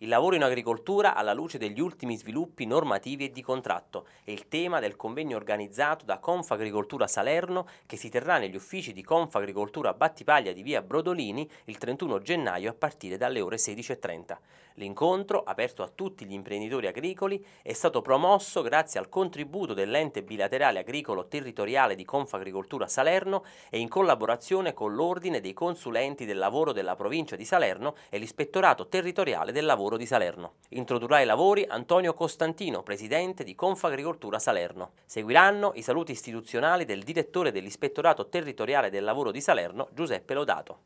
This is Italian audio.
Il lavoro in agricoltura alla luce degli ultimi sviluppi normativi e di contratto è il tema del convegno organizzato da Confagricoltura Salerno che si terrà negli uffici di Confagricoltura Battipaglia di via Brodolini il 31 gennaio a partire dalle ore 16.30. L'incontro, aperto a tutti gli imprenditori agricoli, è stato promosso grazie al contributo dell'ente bilaterale agricolo territoriale di Confagricoltura Salerno e in collaborazione con l'Ordine dei consulenti del lavoro della provincia di Salerno e l'Ispettorato territoriale del lavoro lavoro di Salerno. Introdurrà i lavori Antonio Costantino, presidente di Confagricoltura Salerno. Seguiranno i saluti istituzionali del direttore dell'Ispettorato Territoriale del Lavoro di Salerno, Giuseppe Lodato.